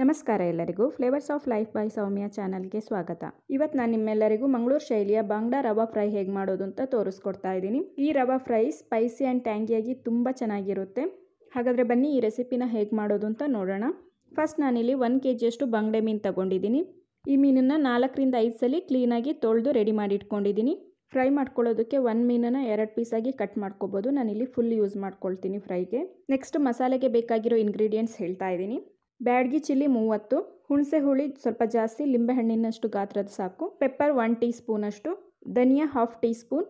ನಮಸ್ಕಾರ ಎಲ್ಲರಿಗೂ flavours of life by Soumya ಚಾನಲ್ಗೆ ಸ್ವಾಗತ ಇವತ್ತು ನಾನು ನಿಮ್ಮೆಲ್ಲರಿಗೂ ಮಂಗಳೂರು ಶೈಲಿಯ ಬಾಂಗ್ಡಾ ರವಾ ಫ್ರೈ ಹೇಗೆ ಮಾಡೋದು ಅಂತ ತೋರಿಸ್ಕೊಡ್ತಾ ಇದ್ದೀನಿ ಈ ರವಾ ಫ್ರೈ ಸ್ಪೈಸಿ ಆ್ಯಂಡ್ ಟ್ಯಾಂಗಿಯಾಗಿ ತುಂಬ ಚೆನ್ನಾಗಿರುತ್ತೆ ಹಾಗಾದರೆ ಬನ್ನಿ ಈ ರೆಸಿಪಿನ ಹೇಗೆ ಮಾಡೋದು ಅಂತ ನೋಡೋಣ ಫಸ್ಟ್ ನಾನಿಲ್ಲಿ ಒನ್ ಕೆ ಜಿಯಷ್ಟು ಬಂಗಡೆ ಮೀನು ತಗೊಂಡಿದ್ದೀನಿ ಈ ಮೀನನ್ನು ನಾಲ್ಕರಿಂದ ಐದು ಸಲ ಕ್ಲೀನಾಗಿ ತೊಳೆದು ರೆಡಿ ಮಾಡಿ ಇಟ್ಕೊಂಡಿದ್ದೀನಿ ಫ್ರೈ ಮಾಡ್ಕೊಳ್ಳೋದಕ್ಕೆ ಒಂದು ಮೀನನ್ನು ಎರಡು ಪೀಸಾಗಿ ಕಟ್ ಮಾಡ್ಕೋಬೋದು ನಾನಿಲ್ಲಿ ಫುಲ್ ಯೂಸ್ ಮಾಡ್ಕೊಳ್ತೀನಿ ಫ್ರೈಗೆ ನೆಕ್ಸ್ಟ್ ಮಸಾಲೆಗೆ ಬೇಕಾಗಿರೋ ಇಂಗ್ರೀಡಿಯೆಂಟ್ಸ್ ಹೇಳ್ತಾ ಇದ್ದೀನಿ ಬ್ಯಾಡ್ಗಿ ಚಿಲ್ಲಿ ಮೂವತ್ತು ಹುಣಸೆ ಹುಳಿ ಸ್ವಲ್ಪ ಜಾಸ್ತಿ ಲಿಂಬೆಹಣ್ಣಿನಷ್ಟು ಗಾತ್ರದ ಸಾಕು ಪೆಪ್ಪರ್ ಒನ್ ಟೀ ಸ್ಪೂನಷ್ಟು ಧನಿಯಾ ಹಾಫ್ ಟೀ ಸ್ಪೂನ್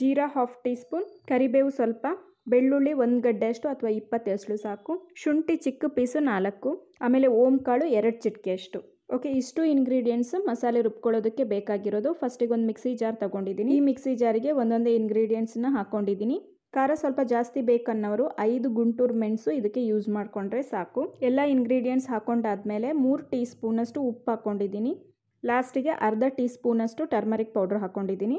ಜೀರಾ ಹಾಫ್ ಟೀ ಸ್ಪೂನ್ ಕರಿಬೇವು ಸ್ವಲ್ಪ ಬೆಳ್ಳುಳ್ಳಿ ಒಂದು ಗಡ್ಡೆಯಷ್ಟು ಅಥವಾ ಇಪ್ಪತ್ತೆರಡು ಸಾಕು ಶುಂಠಿ ಚಿಕ್ಕ ಪೀಸು ನಾಲ್ಕು ಆಮೇಲೆ ಕಾಳು ಎರಡು ಅಷ್ಟು ಓಕೆ ಇಷ್ಟು ಇಂಗ್ರೀಡಿಯೆಂಟ್ಸ್ ಮಸಾಲೆ ರುಬ್ಕೊಳ್ಳೋದಕ್ಕೆ ಬೇಕಾಗಿರೋದು ಫಸ್ಟಿಗೆ ಒಂದು ಮಿಕ್ಸಿ ಜಾರ್ ತೊಗೊಂಡಿದ್ದೀನಿ ಈ ಮಿಕ್ಸಿ ಜಾರಿಗೆ ಒಂದೊಂದೇ ಇಂಗ್ರೀಡಿಯೆಂಟ್ಸನ್ನ ಹಾಕ್ಕೊಂಡಿದ್ದೀನಿ ಖಾರ ಸ್ವಲ್ಪ ಜಾಸ್ತಿ ಬೇಕನ್ನೋರು ಐದು ಗುಂಟೂರು ಮೆಣಸು ಇದಕ್ಕೆ ಯೂಸ್ ಮಾಡಿಕೊಂಡ್ರೆ ಸಾಕು ಎಲ್ಲ ಇಂಗ್ರೀಡಿಯೆಂಟ್ಸ್ ಹಾಕೊಂಡಾದಮೇಲೆ ಮೂರು ಟೀ ಸ್ಪೂನಷ್ಟು ಉಪ್ಪು ಹಾಕ್ಕೊಂಡಿದ್ದೀನಿ ಲಾಸ್ಟಿಗೆ ಅರ್ಧ ಟೀ ಸ್ಪೂನಷ್ಟು ಟರ್ಮರಿಕ್ ಪೌಡ್ರ್ ಹಾಕ್ಕೊಂಡಿದ್ದೀನಿ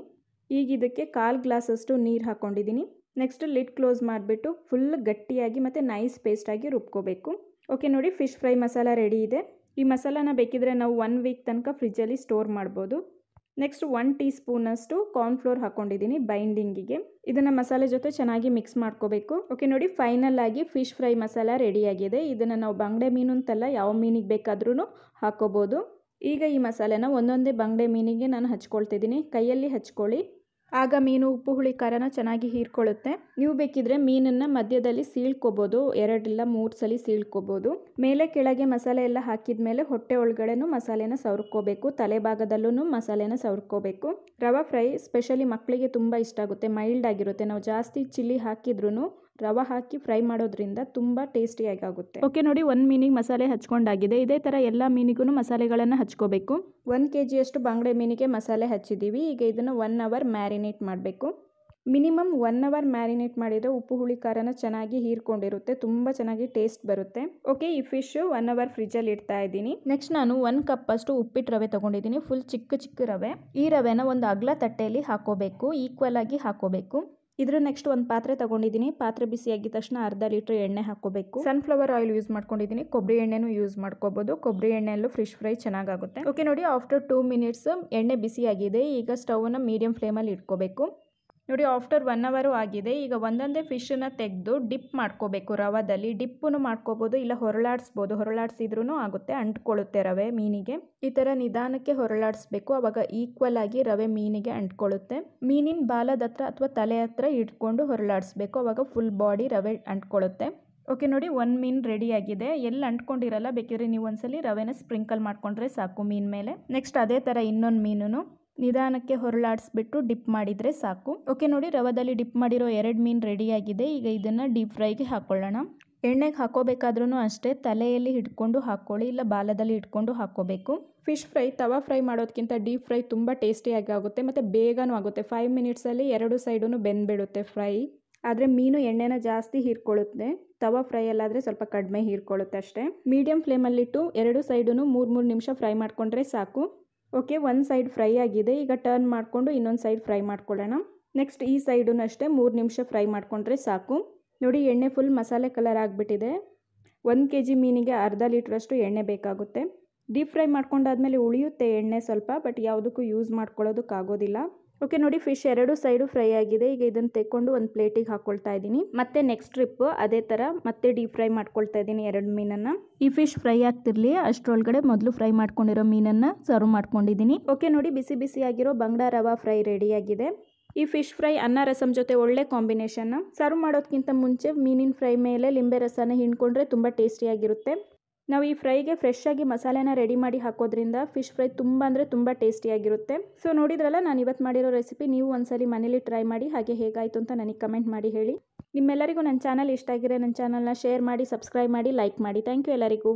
ಈಗ ಇದಕ್ಕೆ ಕಾಲು ಗ್ಲಾಸಷ್ಟು ನೀರು ಹಾಕ್ಕೊಂಡಿದ್ದೀನಿ ನೆಕ್ಸ್ಟ್ ಲಿಡ್ ಕ್ಲೋಸ್ ಮಾಡಿಬಿಟ್ಟು ಫುಲ್ ಗಟ್ಟಿಯಾಗಿ ಮತ್ತು ನೈಸ್ ಪೇಸ್ಟಾಗಿ ರುಬ್ಕೋಬೇಕು ಓಕೆ ನೋಡಿ ಫಿಶ್ ಫ್ರೈ ಮಸಾಲ ರೆಡಿ ಇದೆ ಈ ಮಸಾಲನ ಬೇಕಿದ್ರೆ ನಾವು ಒನ್ ವೀಕ್ ತನಕ ಫ್ರಿಜ್ಜಲ್ಲಿ ಸ್ಟೋರ್ ಮಾಡ್ಬೋದು ನೆಕ್ಸ್ಟ್ ಒನ್ ಟೀ ಸ್ಪೂನಷ್ಟು ಕಾರ್ನ್ಫ್ಲೋರ್ ಹಾಕೊಂಡಿದ್ದೀನಿ ಬೈಂಡಿಂಗಿಗೆ ಇದನ್ನು ಮಸಾಲೆ ಜೊತೆ ಚೆನ್ನಾಗಿ ಮಿಕ್ಸ್ ಮಾಡ್ಕೋಬೇಕು ಓಕೆ ನೋಡಿ ಫೈನಲ್ ಆಗಿ ಫಿಶ್ ಫ್ರೈ ಮಸಾಲ ರೆಡಿಯಾಗಿದೆ ಇದನ್ನು ನಾವು ಬಂಗಡೆ ಮೀನು ಅಂತಲ್ಲ ಯಾವ ಮೀನಿಗೆ ಬೇಕಾದ್ರೂ ಹಾಕೋಬೋದು ಈಗ ಈ ಮಸಾಲೆನ ಒಂದೊಂದೇ ಬಂಗಡೆ ಮೀನಿಗೆ ನಾನು ಹಚ್ಕೊಳ್ತಿದ್ದೀನಿ ಕೈಯಲ್ಲಿ ಹಚ್ಕೊಳ್ಳಿ ಆಗ ಮೀನು ಉಪ್ಪು ಹುಳಿ ಖಾರನ ಚೆನ್ನಾಗಿ ಹೀರ್ಕೊಳ್ಳುತ್ತೆ ನೀವು ಬೇಕಿದ್ರೆ ಮೀನನ್ನು ಮಧ್ಯದಲ್ಲಿ ಸೀಳ್ಕೊಬೋದು ಎರಡಲ್ಲ ಮೂರು ಸಲ ಸೀಳ್ಕೊಬೋದು ಮೇಲೆ ಕೆಳಗೆ ಮಸಾಲೆ ಎಲ್ಲ ಹಾಕಿದ ಮೇಲೆ ಹೊಟ್ಟೆ ಒಳಗಡೆನೂ ಮಸಾಲೆನ ಸವರ್ಕೋಬೇಕು ತಲೆ ಭಾಗದಲ್ಲೂ ಮಸಾಲೆನ ಸವರ್ಕೋಬೇಕು ರವಾ ಫ್ರೈ ಸ್ಪೆಷಲಿ ಮಕ್ಕಳಿಗೆ ತುಂಬ ಇಷ್ಟ ಆಗುತ್ತೆ ಮೈಲ್ಡ್ ಆಗಿರುತ್ತೆ ನಾವು ಜಾಸ್ತಿ ಚಿಲ್ಲಿ ಹಾಕಿದ್ರೂ ರವೆ ಹಾಕಿ ಫ್ರೈ ಮಾಡೋದ್ರಿಂದ ತುಂಬ ಟೇಸ್ಟಿಯಾಗಿ ಆಗುತ್ತೆ ಓಕೆ ನೋಡಿ ಒಂದು ಮೀನಿಗೆ ಮಸಾಲೆ ಹಚ್ಕೊಂಡಾಗಿದೆ ಇದೇ ಥರ ಎಲ್ಲ ಮೀನಿಗೂ ಮಸಾಲೆಗಳನ್ನು ಹಚ್ಕೋಬೇಕು ಒಂದು ಕೆ ಜಿಯಷ್ಟು ಬಂಗಡೆ ಮೀನಿಗೆ ಮಸಾಲೆ ಹಚ್ಚಿದ್ದೀವಿ ಈಗ ಇದನ್ನು ಒನ್ ಅವರ್ ಮ್ಯಾರಿನೇಟ್ ಮಾಡಬೇಕು ಮಿನಿಮಮ್ ಒನ್ ಅವರ್ ಮ್ಯಾರಿನೇಟ್ ಮಾಡಿದರೆ ಉಪ್ಪು ಹುಳಿ ಖಾರನ ಚೆನ್ನಾಗಿ ಹೀರ್ಕೊಂಡಿರುತ್ತೆ ತುಂಬ ಚೆನ್ನಾಗಿ ಟೇಸ್ಟ್ ಬರುತ್ತೆ ಓಕೆ ಈ ಫಿಶ್ ಒನ್ ಅವರ್ ಫ್ರಿಜ್ಜಲ್ಲಿ ಇಡ್ತಾ ಇದ್ದೀನಿ ನೆಕ್ಸ್ಟ್ ನಾನು ಒನ್ ಕಪ್ ಅಷ್ಟು ಉಪ್ಪಿಟ್ಟು ರವೆ ತೊಗೊಂಡಿದ್ದೀನಿ ಫುಲ್ ಚಿಕ್ಕ ಚಿಕ್ಕ ರವೆ ಈ ರವೆನ ಒಂದು ಅಗ್ಲ ತಟ್ಟೆಯಲ್ಲಿ ಹಾಕೋಬೇಕು ಈಕ್ವಲ್ ಆಗಿ ಹಾಕೋಬೇಕು ಇದ್ರ ನೆಕ್ಸ್ಟ್ ಒಂದು ಪಾತ್ರೆ ತಗೊಂಡಿದ್ದೀನಿ ಪಾತ್ರೆ ಬಿಸಿಯಾಗಿದ ತಕ್ಷಣ ಅರ್ಧ ಲೀಟರ್ ಎಣ್ಣೆ ಹಾಕೋಬೇಕು ಸನ್ಫ್ಲವರ್ ಆಯಿಲ್ ಯೂಸ್ ಮಾಡ್ಕೊಂಡಿದ್ದೀನಿ ಕೊಬ್ಬರಿ ಎಣ್ಣೆನೂ ಯೂಸ್ ಮಾಡ್ಕೋಬಹುದು ಕೊಬ್ಬರಿ ಎಣ್ಣೆಯಲ್ಲೂ ಫ್ರೆಶ್ ಫ್ರೈ ಚೆನ್ನಾಗಾಗುತ್ತೆ ಓಕೆ ನೋಡಿ ಆಫ್ಟರ್ ಟೂ ಮಿನಿಟ್ಸ್ ಎಣ್ಣೆ ಬಿಸಿಯಾಗಿದೆ ಈಗ ಸ್ಟವ್ನ ಮೀಡಿಯಂ ಫ್ಲೇಮಲ್ಲಿ ಇಟ್ಕೋಬೇಕು ನೋಡಿ ಆಫ್ಟರ್ ಒನ್ ಅವರು ಆಗಿದೆ ಈಗ ಒಂದೊಂದೇ ಫಿಶನ್ನು ತೆಗೆದು ಡಿಪ್ ಮಾಡ್ಕೋಬೇಕು ರವದಲ್ಲಿ ಡಿಪ್ಪನ್ನು ಮಾಡ್ಕೋಬೋದು ಇಲ್ಲ ಹೊರಳಾಡಿಸ್ಬೋದು ಹೊರಳಾಡಿಸಿದ್ರೂ ಆಗುತ್ತೆ ಅಂಟ್ಕೊಳ್ಳುತ್ತೆ ರವೆ ಮೀನಿಗೆ ಈ ಥರ ನಿಧಾನಕ್ಕೆ ಹೊರಳಾಡಿಸ್ಬೇಕು ಅವಾಗ ಈಕ್ವಲ್ ಆಗಿ ರವೆ ಮೀನಿಗೆ ಅಂಟ್ಕೊಳ್ಳುತ್ತೆ ಮೀನಿನ ಬಾಲದ ಹತ್ರ ಅಥವಾ ತಲೆ ಹತ್ರ ಇಟ್ಕೊಂಡು ಹೊರಳಾಡಿಸ್ಬೇಕು ಅವಾಗ ಫುಲ್ ಬಾಡಿ ರವೆ ಅಂಟ್ಕೊಳ್ಳುತ್ತೆ ಓಕೆ ನೋಡಿ ಒಂದು ಮೀನು ರೆಡಿಯಾಗಿದೆ ಎಲ್ಲಿ ಅಂಟ್ಕೊಂಡಿರಲ್ಲ ಬೇಕಿದ್ರೆ ನೀವು ಒಂದ್ಸಲಿ ರವೆನ ಸ್ಪ್ರಿಂಕಲ್ ಮಾಡ್ಕೊಂಡ್ರೆ ಸಾಕು ಮೀನ್ ಮೇಲೆ ನೆಕ್ಸ್ಟ್ ಅದೇ ಥರ ಇನ್ನೊಂದು ಮೀನು ನಿಧಾನಕ್ಕೆ ಹೊರಳಾಡಿಸ್ಬಿಟ್ಟು ಡಿಪ್ ಮಾಡಿದರೆ ಸಾಕು ಓಕೆ ನೋಡಿ ರವದಲ್ಲಿ ಡಿಪ್ ಮಾಡಿರೋ ಎರಡು ಮೀನು ರೆಡಿಯಾಗಿದೆ ಈಗ ಇದನ್ನು ಡೀಪ್ ಫ್ರೈಗೆ ಹಾಕ್ಕೊಳ್ಳೋಣ ಎಣ್ಣೆಗೆ ಹಾಕೋಬೇಕಾದ್ರೂ ಅಷ್ಟೇ ತಲೆಯಲ್ಲಿ ಹಿಡ್ಕೊಂಡು ಹಾಕ್ಕೊಳ್ಳಿ ಇಲ್ಲ ಬಾಲದಲ್ಲಿ ಹಿಡ್ಕೊಂಡು ಹಾಕ್ಕೋಬೇಕು ಫಿಶ್ ಫ್ರೈ ತವಾ ಫ್ರೈ ಮಾಡೋದಕ್ಕಿಂತ ಡೀಪ್ ಫ್ರೈ ತುಂಬ ಟೇಸ್ಟಿಯಾಗಿ ಆಗುತ್ತೆ ಮತ್ತು ಬೇಗನೂ ಆಗುತ್ತೆ ಫೈವ್ ಮಿನಿಟ್ಸಲ್ಲಿ ಎರಡು ಸೈಡೂ ಬೆಂದ್ಬಿಡುತ್ತೆ ಫ್ರೈ ಆದರೆ ಮೀನು ಎಣ್ಣೆನ ಜಾಸ್ತಿ ಹೀರ್ಕೊಳ್ಳುತ್ತೆ ತವಾ ಫ್ರೈ ಅಲ್ಲಾದರೆ ಸ್ವಲ್ಪ ಕಡಿಮೆ ಹೀರ್ಕೊಳ್ಳುತ್ತೆ ಅಷ್ಟೇ ಮೀಡಿಯಂ ಫ್ಲೇಮಲ್ಲಿಟ್ಟು ಎರಡು ಸೈಡೂ ಮೂರು ಮೂರು ನಿಮಿಷ ಫ್ರೈ ಮಾಡಿಕೊಂಡ್ರೆ ಸಾಕು ಓಕೆ ಒಂದು ಸೈಡ್ ಫ್ರೈ ಆಗಿದೆ ಈಗ ಟರ್ನ್ ಮಾಡಿಕೊಂಡು ಇನ್ನೊಂದು ಸೈಡ್ ಫ್ರೈ ಮಾಡ್ಕೊಳ್ಳೋಣ ನೆಕ್ಸ್ಟ್ ಈ ಸೈಡನ್ನು ಅಷ್ಟೇ ಮೂರು ನಿಮಿಷ ಫ್ರೈ ಮಾಡಿಕೊಂಡ್ರೆ ಸಾಕು ನೋಡಿ ಎಣ್ಣೆ ಫುಲ್ ಮಸಾಲೆ ಕಲರ್ ಆಗಿಬಿಟ್ಟಿದೆ ಒಂದು ಕೆ ಜಿ ಮೀನಿಗೆ ಅರ್ಧ ಲೀಟ್ರಷ್ಟು ಎಣ್ಣೆ ಬೇಕಾಗುತ್ತೆ ಡೀಪ್ ಫ್ರೈ ಮಾಡ್ಕೊಂಡಾದ್ಮೇಲೆ ಉಳಿಯುತ್ತೆ ಎಣ್ಣೆ ಸ್ವಲ್ಪ ಬಟ್ ಯಾವುದಕ್ಕೂ ಯೂಸ್ ಮಾಡ್ಕೊಳ್ಳೋದಕ್ಕಾಗೋದಿಲ್ಲ ಓಕೆ ನೋಡಿ ಫಿಶ್ ಎರಡು ಸೈಡು ಫ್ರೈ ಆಗಿದೆ ಈಗ ಇದನ್ನು ತೆಕ್ಕೊಂಡು ಒಂದು ಪ್ಲೇಟಿಗೆ ಹಾಕೊಳ್ತಾ ಇದ್ದೀನಿ ಮತ್ತೆ ನೆಕ್ಸ್ಟ್ ಟ್ರಿಪ್ ಅದೇ ಥರ ಮತ್ತೆ ಡೀಪ್ ಫ್ರೈ ಮಾಡ್ಕೊಳ್ತಾ ಇದ್ದೀನಿ ಎರಡು ಮೀನನ್ನು ಈ ಫಿಶ್ ಫ್ರೈ ಆಗ್ತಿರ್ಲಿ ಅಷ್ಟರೊಳಗಡೆ ಮೊದಲು ಫ್ರೈ ಮಾಡ್ಕೊಂಡಿರೋ ಮೀನನ್ನು ಸರ್ವ್ ಮಾಡ್ಕೊಂಡಿದ್ದೀನಿ ಓಕೆ ನೋಡಿ ಬಿಸಿ ಬಿಸಿಯಾಗಿರೋ ಬಂಗಡ ರವಾ ಫ್ರೈ ರೆಡಿಯಾಗಿದೆ ಈ ಫಿಶ್ ಫ್ರೈ ಅನ್ನ ರಸಂ ಜೊತೆ ಒಳ್ಳೆ ಕಾಂಬಿನೇಷನ್ ಸರ್ವ್ ಮಾಡೋದಕ್ಕಿಂತ ಮುಂಚೆ ಮೀನಿನ ಫ್ರೈ ಮೇಲೆ ಲಿಂಬೆ ರಸನ ಹಿಂಡ್ಕೊಂಡ್ರೆ ತುಂಬ ಟೇಸ್ಟಿಯಾಗಿರುತ್ತೆ ನಾವು ಈ ಫ್ರೈಗೆ ಫ್ರೆಶ್ ಆಗಿ ಮಸಾಲೆನ ರೆಡಿ ಮಾಡಿ ಹಾಕೋದ್ರಿಂದ ಫಿಶ್ ಫ್ರೈ ತುಂಬ ಅಂದರೆ ತುಂಬ ಟೇಸ್ಟಿಯಾಗಿರುತ್ತೆ ಸೊ ನೋಡಿದ್ರಲ್ಲ ನಾನು ಇವತ್ತು ಮಾಡಿರೋ ರೆಸಿಪಿ ನೀವು ಒಂದ್ಸಲಿ ಮನೇಲಿ ಟ್ರೈ ಮಾಡಿ ಹಾಗೆ ಹೇಗಾಯಿತು ಅಂತ ನನಗೆ ಕಮೆಂಟ್ ಮಾಡಿ ಹೇಳಿ ನಿಮ್ಮೆಲ್ಲರಿಗೂ ನನ್ನ ಚಾನಲ್ ಇಷ್ಟ ಆಗಿರೋ ನನ್ನ ಚಾನಲ್ನ ಶೇರ್ ಮಾಡಿ ಸಬ್ಸ್ಕ್ರೈಬ್ ಮಾಡಿ ಲೈಕ್ ಮಾಡಿ ಥ್ಯಾಂಕ್ ಯು ಎಲ್ಲರಿಗೂ